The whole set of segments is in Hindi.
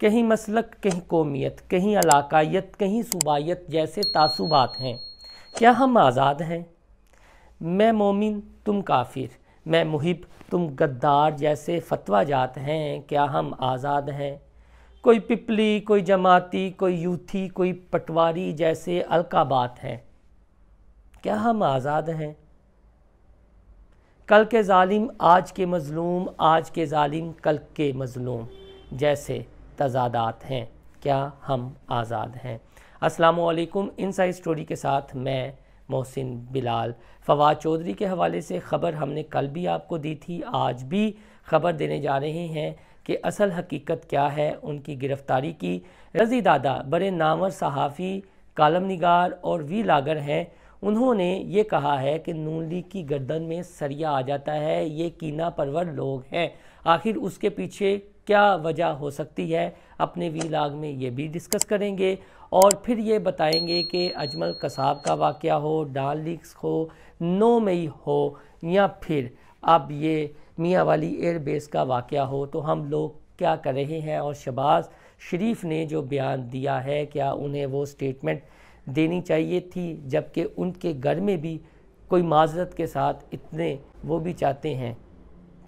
कहीं मसलक कहीं कौमियत कहीं अलाकायत कहीं सूबाइत जैसे तासुबात हैं क्या हम आज़ाद हैं मैं मोमिन तुम काफिर मैं मुहिब तुम गद्दार जैसे फतवा जात हैं क्या हम आज़ाद हैं कोई पिपली कोई जमाती कोई यूथी कोई पटवारी जैसे अलकाबात हैं क्या हम आज़ाद हैं कल के ालिम आज के मज़लूम आज के ालिम कल के मज़लूम जैसे तजादात हैं क्या हम आज़ाद हैं असलकुम इन साइड स्टोरी के साथ मैं मोहसिन बिलाल फवाद चौधरी के हवाले से ख़बर हमने कल भी आपको दी थी आज भी ख़बर देने जा रहे हैं कि असल हकीकत क्या है उनकी गिरफ़्तारी की रजी दादा बड़े नामर सहाफ़ी कालम निगार और वी लागर हैं उन्होंने ये कहा है कि नून लीग की गर्दन में सरिया आ जाता है ये कीना परवर लोग हैं आखिर उसके पीछे क्या वजह हो सकती है अपने वी लाग में ये भी डिस्कस करेंगे और फिर ये बताएंगे कि अजमल कसाब का वाक़ हो डाल लीक्स हो नो मई हो या फिर अब ये मियाँ वाली एयरबेस का वाक़ हो तो हम लोग क्या कर रहे हैं और शबाज़ शरीफ ने जो बयान दिया है क्या उन्हें वो स्टेटमेंट देनी चाहिए थी जबकि उनके घर में भी कोई माजरत के साथ इतने वो भी चाहते हैं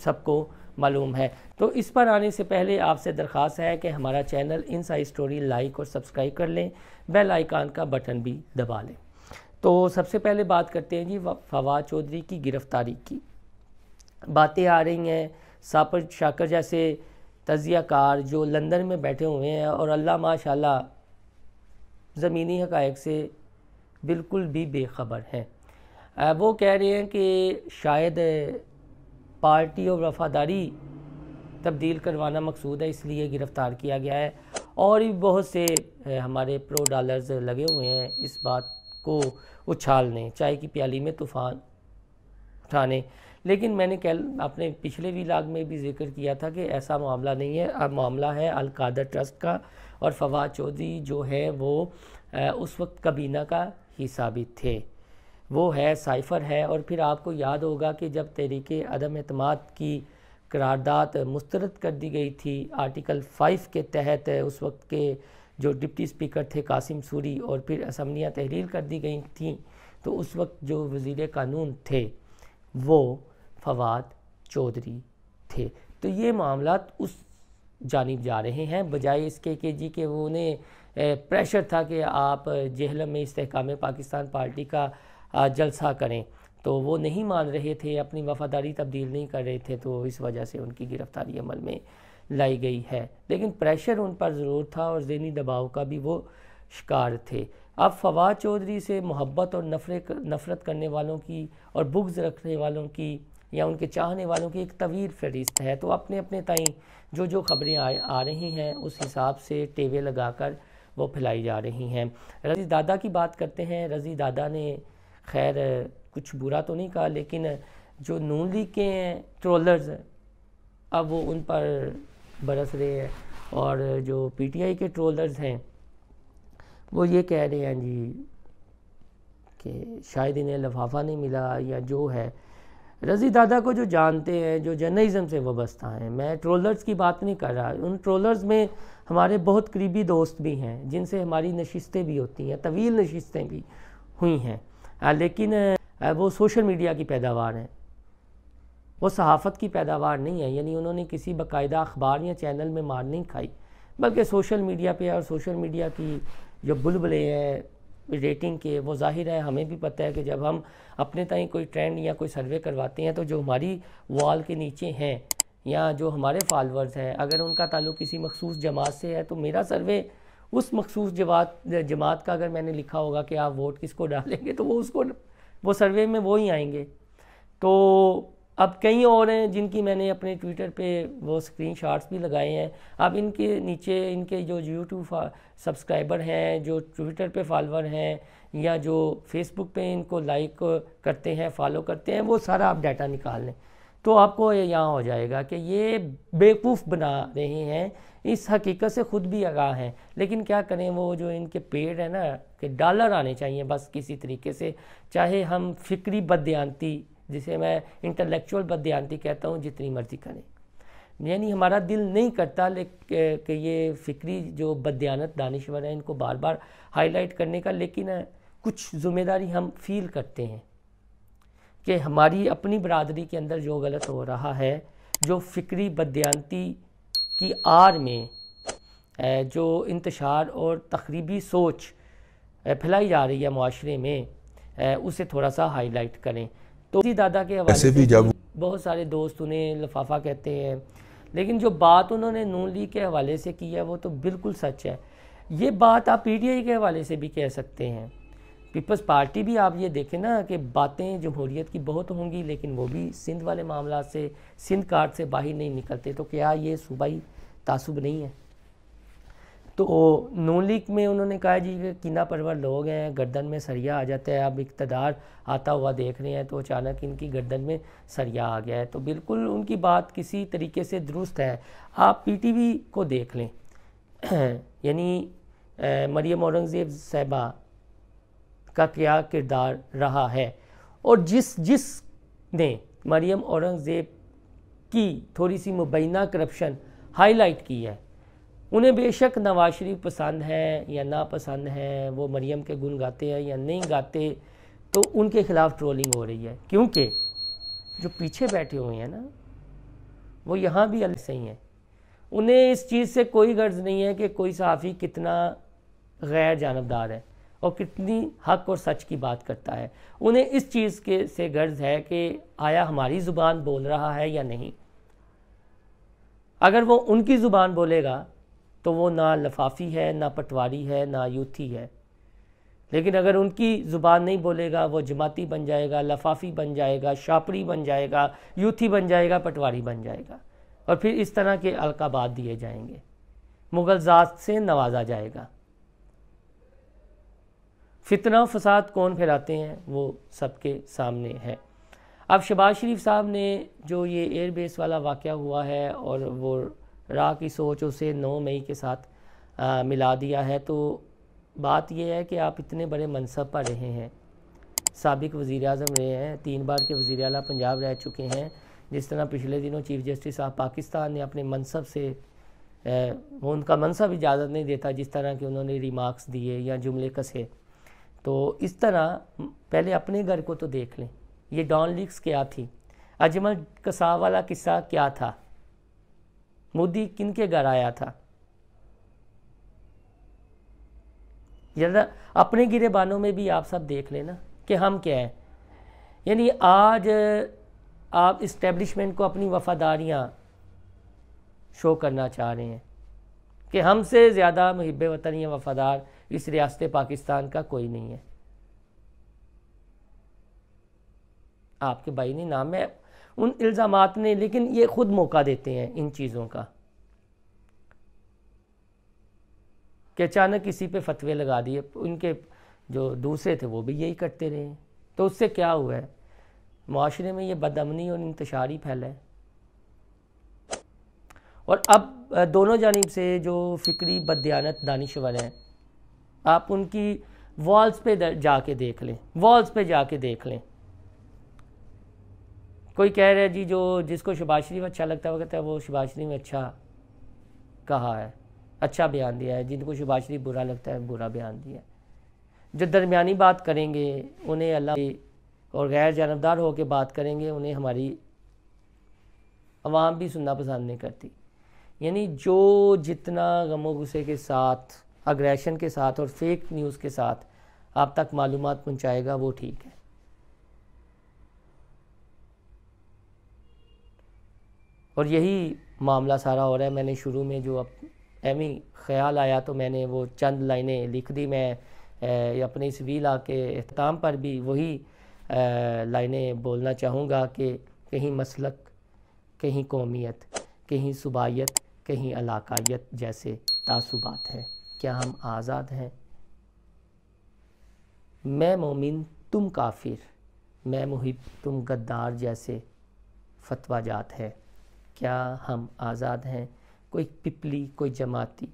सबको मालूम है तो इस पर आने से पहले आपसे दरख्वास्त है कि हमारा channel inside story like और सब्सक्राइब कर लें बेल आइकान का बटन भी दबा लें तो सबसे पहले बात करते हैं जी फवाद चौधरी की गिरफ़्तारी की बातें आ रही हैं सापर शाकर जैसे कार जो लंदन में बैठे हुए हैं और अल्लाह माशा ज़मीनी हक़ से बिल्कुल भी बेखबर हैं वो कह रहे हैं कि शायद पार्टी और वफादारी तब्दील करवाना मकसूद है इसलिए गिरफ़्तार किया गया है और भी बहुत से हमारे प्रो डॉलर्स लगे हुए हैं इस बात को उछालने चाय की प्याली में तूफ़ान उठाने लेकिन मैंने कल आपने पिछले विलाग में भी जिक्र किया था कि ऐसा मामला नहीं है अब मामला है अलकादर ट्रस्ट का और फवाद चौधरी जो है वो उस वक्त कबीना का हिस्सा भी थे वो है साइफ़र है और फिर आपको याद होगा कि जब तहरीक अदम अतमाद की करारदाद मुस्तरद कर दी गई थी आर्टिकल फ़ाइव के तहत उस वक्त के जो डिप्टी स्पीकर थे कासिम सूरी और फिर असम्बलियाँ तहरीर कर दी गई थी तो उस वक्त जो वज़ी कानून थे वो फवाद चौधरी थे तो ये मामला उस जानब जा रहे हैं बजाय इसके के जी के वो उन्हें प्रेशर था कि आप जहलम में इसकाम पाकिस्तान पार्टी का जलसा करें तो वो नहीं मान रहे थे अपनी वफादारी तब्दील नहीं कर रहे थे तो इस वजह से उनकी गिरफ़्तारी अमल में लाई गई है लेकिन प्रेशर उन पर ज़रूर था और जहनी दबाव का भी वो शिकार थे अब फवाद चौधरी से मोहब्बत और नफरे नफ़रत करने वालों की और बुग्ज़ रखने वालों की या उनके चाहने वालों की एक तवीर फहरिस्त है तो अपने अपने तय जो जो खबरें आ, आ रही हैं उस हिसाब से टेवे कर वो फैलाई जा रही हैं रजी दादा की बात करते हैं रजी दादा ने खैर कुछ बुरा तो नहीं कहा लेकिन जो नून लीग के हैं ट्रोलर्स अब वो उन पर बरस रहे हैं और जो पीटीआई के ट्रोलर्स हैं वो ये कह रहे हैं जी कि शायद इन्हें लफाफा नहीं मिला या जो है रजी दादा को जो जानते हैं जो जर्नलिज़म से वाबस्ता हैं मैं ट्रोलर्स की बात नहीं कर रहा उन ट्रोलर्स में हमारे बहुत करीबी दोस्त भी हैं जिनसे हमारी नशिस्तें भी होती हैं तवील नशिस्तें भी हुई हैं हाँ, लेकिन वो सोशल मीडिया की पैदावार है वो सहाफ़त की पैदावार नहीं है यानी उन्होंने किसी बाकायदा अखबार या चैनल में मार नहीं खाई बल्कि सोशल मीडिया पे और सोशल मीडिया की जो बुलबुले हैं रेटिंग के वो जाहिर है हमें भी पता है कि जब हम अपने तय कोई ट्रेंड या कोई सर्वे करवाते हैं तो जो हमारी वॉल के नीचे हैं या जो हमारे फॉलोअर्स हैं अगर उनका ताल्लुक किसी मखसूस जमात से है तो मेरा सर्वे उस मखसूस जमात जमात का अगर मैंने लिखा होगा कि आप वोट किसको डालेंगे तो वो उसको वो सर्वे में वो ही आएंगे तो अब कई और हैं जिनकी मैंने अपने ट्विटर पे वो स्क्रीन शॉट्स भी लगाए हैं अब इनके नीचे इनके जो यूट्यूब सब्सक्राइबर हैं जो ट्विटर पे फॉलोअर हैं या जो फेसबुक पे इनको लाइक करते हैं फॉलो करते हैं वो सारा आप डाटा निकाल लें तो आपको यहाँ हो जाएगा कि ये बेवकूफ़ बना रहे हैं इस हकीकत से ख़ुद भी आगाह हैं लेकिन क्या करें वो जो इनके पेड़ है ना कि डॉलर आने चाहिए बस किसी तरीके से चाहे हम फिक्री बदयांती जिसे मैं इंटेलेक्चुअल बदयांती कहता हूँ जितनी मर्ज़ी करें यानी हमारा दिल नहीं करता लेकिन कि ये फ़िक्री जो बदयानत दानश्वर है इनको बार बार हाईलाइट करने का लेकिन कुछ ज़िम्मेदारी हम फील करते हैं कि हमारी अपनी बरदरी के अंदर जो गलत हो रहा है जो फ़िक्री बदयांती की आड़ में जो इंतशार और तकरीबी सोच फैलाई जा रही है माशरे में उसे थोड़ा सा हाईलाइट करें तो उसी दादा के हवाले भी बहुत सारे दोस्त उन्हें लफाफा कहते हैं लेकिन जो बात उन्होंने नून ली के हवाले से की है वो तो बिल्कुल सच है ये बात आप पी टी आई के हवाले से भी कह सकते हैं पीपल्स पार्टी भी आप ये देखें ना कि बातें जमहूरीत की बहुत होंगी लेकिन वो भी सिंध वाले मामला से सिंध कार्ड से बाहर नहीं निकलते तो क्या ये सूबाई तासुब नहीं है तो नून लीग में उन्होंने कहा जी कि कीना परवर लोग हैं गर्दन में सरिया आ जाता है अब इकतदार आता हुआ देख रहे हैं तो अचानक इनकी गर्दन में सरिया आ गया है तो बिल्कुल उनकी बात किसी तरीके से दुरुस्त है आप पीटीवी को देख लें यानी मरियम औरंगज़ेब साहबा का क्या किरदार रहा है और जिस जिस ने मरियम औरंगज़ेब की थोड़ी सी मुबैना करप्शन हाईलाइट की है उन्हें बेशक नवाज शरीफ पसंद है या ना पसंद है वो मरियम के गुन गाते हैं या नहीं गाते तो उनके ख़िलाफ़ ट्रोलिंग हो रही है क्योंकि जो पीछे बैठे हुए हैं ना वो यहाँ भी अल सही हैं उन्हें इस चीज़ से कोई गर्ज नहीं है कि कोई सहाफ़ी कितना गैर जानबदार है और कितनी हक और सच की बात करता है उन्हें इस चीज़ के से गर्ज है कि आया हमारी ज़ुबान बोल रहा है या नहीं अगर वो उनकी ज़ुबान बोलेगा तो वो ना लफाफी है ना पटवारी है ना यूथी है लेकिन अगर उनकी ज़ुबान नहीं बोलेगा वो जमाती बन जाएगा लफाफी बन जाएगा शापरी बन जाएगा यूथी बन जाएगा पटवारी बन जाएगा और फिर इस तरह के अलकाबात दिए जाएंगे मुगलजात से नवाजा जाएगा फितना फसाद कौन फैलाते हैं वो सबके सामने है अब शबाज शरीफ साहब ने जो ये एयरबेस वाला वाक़ हुआ है और वो रा की सोच उसे नौ मई के साथ आ, मिला दिया है तो बात यह है कि आप इतने बड़े मनसब पर रहे हैं सबक वज़ी अजम रहे हैं तीन बार के वज़ी अल पंजाब रह चुके हैं जिस तरह पिछले दिनों चीफ जस्टिस ऑफ पाकिस्तान ने अपने मनसब से वो उनका मनसब इजाज़त नहीं देता जिस तरह के उन्होंने रिमार्क्स दिए या जुमले कसे तो इस तरह पहले अपने घर को तो देख लें ये डॉन लीक्स क्या थी अजमल कसा वाला किस्सा क्या था मोदी किन के घर आया था ज़रा अपने गिरेबानों में भी आप सब देख लेना कि हम क्या हैं यानी आज आप इस्टेब्लिशमेंट को अपनी वफादारियाँ शो करना चाह रहे हैं कि हमसे ज़्यादा महब वतन या वफ़ादार इस रियासत पाकिस्तान का कोई नहीं है आपके भाई ने नाम है उन इल्ज़ाम ने लेकिन ये ख़ुद मौका देते हैं इन चीज़ों का कि अचानक किसी पे फतवे लगा दिए उनके जो दूसरे थे वो भी यही करते रहे तो उससे क्या हुआ है माशरे में ये बदमनी और इंतशारी फैला है और अब दोनों जानब से जो फ़िक्री बदयानत दानिश वाले हैं आप उनकी वॉल्स पे जाके देख लें वॉल्स पे जाके देख लें कोई कह रहा है जी जो जिसको शुभाष शरीफ अच्छा लगता है वो कहता है वो शुभाष शरीफ अच्छा कहा है अच्छा बयान दिया है जिनको शुभाष शरीफ बुरा लगता है बुरा बयान दिया है जो दरमियानी बात करेंगे उन्हें अल्लाह और गैर जानबदार होकर बात करेंगे उन्हें हमारी आवाम भी सुनना पसंद नहीं करती यानी जो जितना गमो गुस्से के साथ अग्रेशन के साथ और फेक न्यूज़ के साथ आप तक मालूम पहुँचाएगा वो ठीक है और यही मामला सारा हो रहा है मैंने शुरू में जो अब एमी ख्याल आया तो मैंने वो चंद लाइनें लिख दी मैं अपने इस वीला के अहताम पर भी वही लाइनें बोलना चाहूँगा कि कहीं मसलक कहीं कौमियत कहीं सुबाइत कहीं अलाकायत जैसे तासुबात है क्या हम आज़ाद हैं मैं मोमिन तुम काफिर मैं मुहिब तुम गद्दार जैसे फतवा जात है क्या हम आज़ाद हैं कोई पिपली कोई जमाती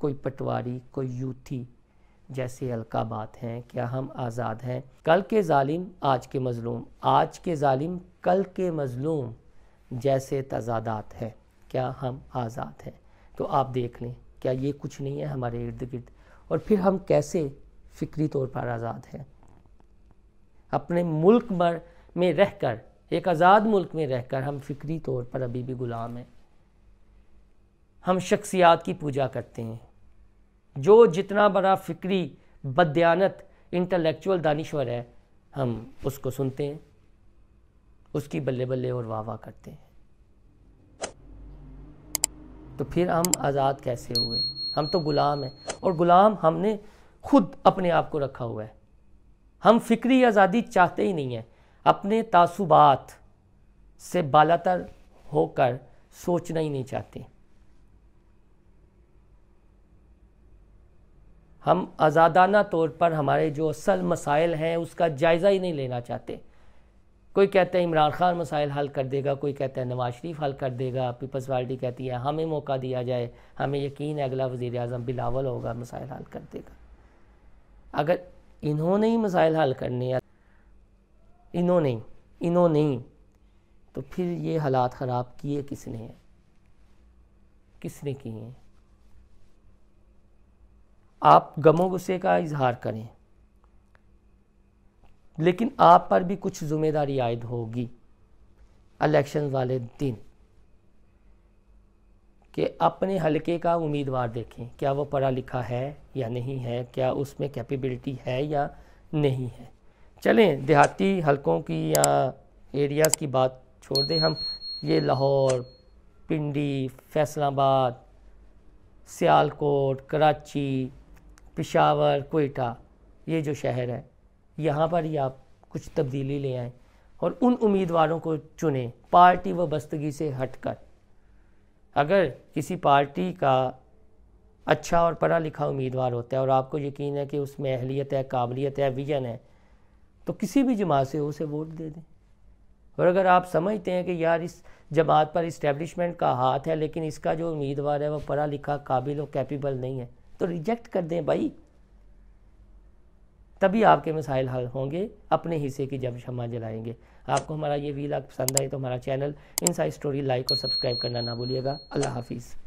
कोई पटवारी कोई यूथी जैसे अलकाबात हैं क्या हम आज़ाद हैं कल के ालिम आज के मज़लूम आज के ालिम कल के मज़लूम जैसे तजादात हैं क्या हम आज़ाद हैं तो आप देख लें क्या ये कुछ नहीं है हमारे इर्द गिर्द और फिर हम कैसे फ़िक्री तौर पर आज़ाद हैं अपने मुल्क मर में रहकर एक आज़ाद मुल्क में रहकर हम फ़िक्री तौर पर अभी भी ग़ुलाम हैं हम शख्सियात की पूजा करते हैं जो जितना बड़ा फ़िक्री बदयानत इंटेलेक्चुअल दानिश्वर है हम उसको सुनते हैं उसकी बल्ले बल्ले और वाह वाह करते हैं तो फिर हम आज़ाद कैसे हुए हम तो ग़ुलाम हैं और ग़ुलाम हमने खुद अपने आप को रखा हुआ है हम फिक्री आज़ादी चाहते ही नहीं हैं अपने तासुबात से बालातर होकर सोचना ही नहीं चाहते हम आज़ादाना तौर पर हमारे जो असल मसाइल हैं उसका जायज़ा ही नहीं लेना चाहते कोई कहता है इमरान खान मसाइल हल कर देगा कोई कहता है नवाज शरीफ हल कर देगा पीपल्स पार्टी कहती है हमें मौका दिया जाए हमें यकीन है अगला वज़ी अजम बिलावल होगा मसाइल हल कर देगा अगर इन्होंने ही मसाइल हल करने इन्होंने इन्होंने ही तो फिर ये हालात ख़राब किए किसने हैं किसने किए हैं आप गमों गुस्से का इजहार करें लेकिन आप पर भी कुछ ज़िम्मेदारी आयद होगी इलेक्शन वाले दिन कि अपने हलके का उम्मीदवार देखें क्या वो पढ़ा लिखा है या नहीं है क्या उसमें कैपेबिलिटी है या नहीं है चलें देहाती हलकों की या एरियाज़ की बात छोड़ दें हम ये लाहौर पिंडी फैसलाबाद सियालकोट कराची पिशावर कोयटा ये जो शहर है यहाँ पर ही आप कुछ तब्दीली ले आएँ और उन उम्मीदवारों को चुनें पार्टी व बस्तगी से हटकर अगर किसी पार्टी का अच्छा और पढ़ा लिखा उम्मीदवार होता है और आपको यकीन है कि उसमें अहलियत है काबिलियत है विजन है तो किसी भी जमात से उसे वोट दे दें और अगर आप समझते हैं कि यार इस जमात पर इस्टेब्लिशमेंट का हाथ है लेकिन इसका जो उम्मीदवार है वह पढ़ा लिखा काबिल और कैपेबल नहीं है तो रिजेक्ट कर दें भाई तभी आपके मसाइल हल होंगे अपने हिस्से की जब शमा जलाएंगे आपको हमारा ये वीला पसंद आए तो हमारा channel inside story like और सब्सक्राइब करना ना भूलिएगा अल्लाह हाफिज़